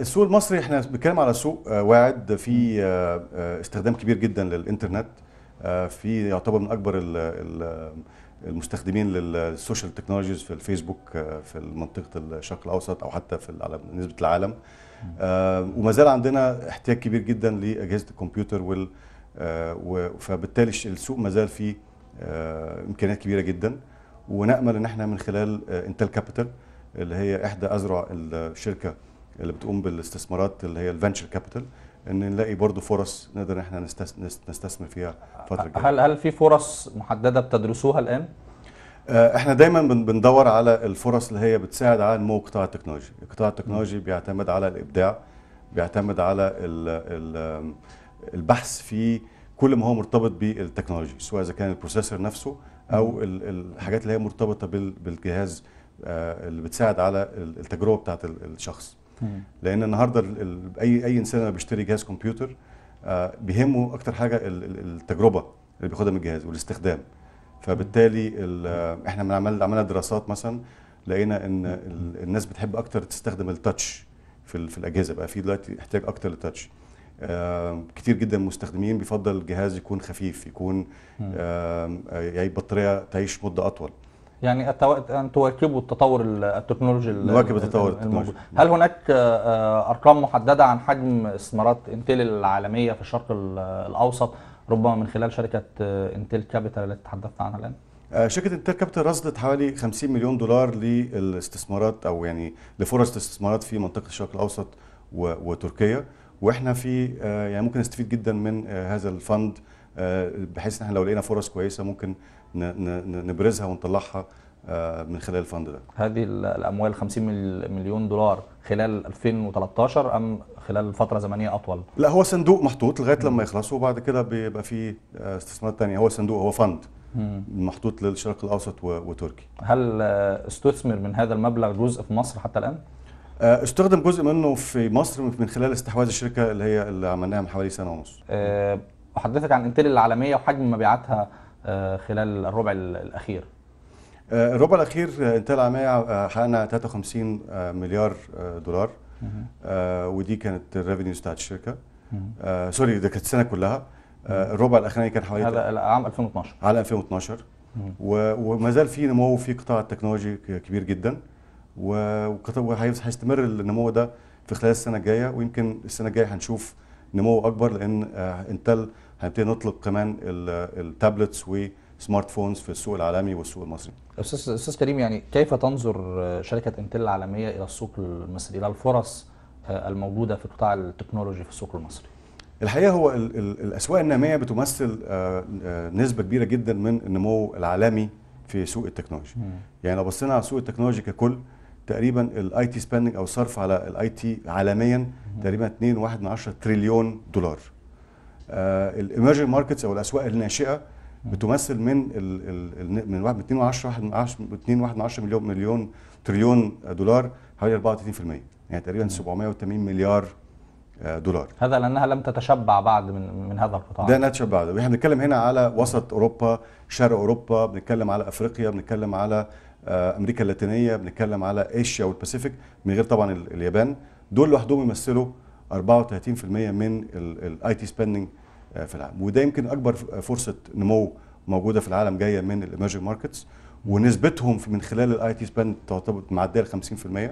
السوق المصري احنا بنتكلم على سوق آه، واعد في آه، آه، استخدام كبير جدا للانترنت في يعتبر من اكبر المستخدمين للسوشيال تكنولوجيز في الفيسبوك في منطقه الشرق الاوسط او حتى في على نسبه العالم وما زال عندنا احتياج كبير جدا لاجهزه الكمبيوتر وال فبالتالي السوق ما زال فيه امكانيات كبيره جدا ونامل ان احنا من خلال انتل كابيتال اللي هي احدى اذرع الشركه اللي بتقوم بالاستثمارات اللي هي الفنشر كابيتال ان نلاقي برضو فرص نقدر احنا نستثمر فيها فتره الجايه هل هل في فرص محدده بتدرسوها الان آه، احنا دايما بندور على الفرص اللي هي بتساعد على نمو قطاع التكنولوجي القطاع التكنولوجي بيعتمد على الابداع بيعتمد على البحث في كل ما هو مرتبط بالتكنولوجي سواء اذا كان البروسيسور نفسه او الحاجات اللي هي مرتبطه بالجهاز آه، اللي بتساعد على التجربه بتاعت الشخص لان النهارده اي اي انسان لما بيشتري جهاز كمبيوتر آه، بيهمه اكتر حاجه التجربه اللي بياخدها من الجهاز والاستخدام فبالتالي آه، احنا عمل عملنا دراسات مثلا لقينا ان الناس بتحب اكتر تستخدم التاتش في في الاجهزه بقى في دلوقتي احتياج اكتر للتاتش آه كتير جدا مستخدمين بيفضل الجهاز يكون خفيف يكون آه يعني بطاريه تعيش مده اطول يعني ان تواكبوا التطور التكنولوجي نواكب التطور التكنولوجي هل هناك آه، آه، ارقام محدده عن حجم استثمارات انتل العالميه في الشرق الاوسط ربما من خلال شركه آه، انتل كابيتال التي تحدثت عنها الان؟ شركه انتل كابيتال رصدت حوالي 50 مليون دولار للاستثمارات او يعني لفرص الاستثمارات في منطقه الشرق الاوسط وتركيا واحنا في يعني ممكن نستفيد جدا من هذا الفند آه، بحيث ان احنا لو لقينا فرص كويسه ممكن نبرزها ونطلعها آه، من خلال الفند ده هذه الاموال 50 مليون دولار خلال 2013 ام خلال فتره زمنيه اطول لا هو صندوق محطوط لغايه لما يخلص وبعد كده بيبقى في آه، استثمارات ثانيه هو صندوق هو فند محطوط للشرق الاوسط وتركيا هل استثمر من هذا المبلغ جزء في مصر حتى الان استخدم جزء منه في مصر من خلال استحواذ الشركه اللي هي اللي عملناها من حوالي سنه ونص أه وحضرتك عن انتل العالميه وحجم مبيعاتها آه، خلال الربع الاخير آه، الربع الاخير انتل العالميه آه، حققنا 53 مليار دولار ودي كانت الريفينيو بتاعت الشركه سوري ده كانت السنه كلها الربع الاخراني كان حوالي هذا عام 2012 على 2012 وما زال في نمو في قطاع التكنولوجي كبير جدا وهيستمر النمو ده في خلال السنه الجايه ويمكن السنه الجايه هنشوف نمو اكبر لان انتل آه، هنبتدي نطلق كمان التابلتس وسمارت فونز في السوق العالمي والسوق المصري. استاذ استاذ كريم يعني كيف تنظر آه، شركه انتل العالميه الى السوق المصري الى الفرص آه، الموجوده في قطاع التكنولوجي في السوق المصري؟ الحقيقه هو الاسواق الناميه بتمثل نسبه كبيره جدا من النمو العالمي في سوق التكنولوجي. يعني لو بصينا على سوق التكنولوجي ككل تقريبا الاي تي سبيندنج او الصرف على الاي تي عالميا تقريبا 2.1 تريليون دولار آه، الايمرجنج ماركتس او الاسواق الناشئه بتمثل من الـ من 2.1 2 2.1 مليون مليون تريليون دولار حوالي 34% يعني تقريبا 780 مليار آه، دولار هذا لانها لم تتشبع بعد من من هذا القطاع ده تتشبع بعد احنا بنتكلم هنا على وسط اوروبا شرق اوروبا بنتكلم على افريقيا بنتكلم على آه، امريكا اللاتينيه بنتكلم على ايشيا والباسيفيك من غير طبعا اليابان دول لوحدهم يمثلوا 34% من الاي تي سبيندنج في العالم وده يمكن اكبر فرصه نمو موجوده في العالم جايه من الايمرجنج ماركتس ونسبتهم من خلال الاي تي سبند تعتبر معديه ل 50%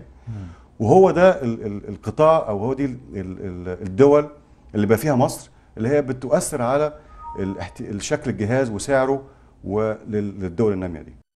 وهو ده القطاع او هو دي الدول اللي بقى فيها مصر اللي هي بتؤثر على شكل الجهاز وسعره وللدول الناميه دي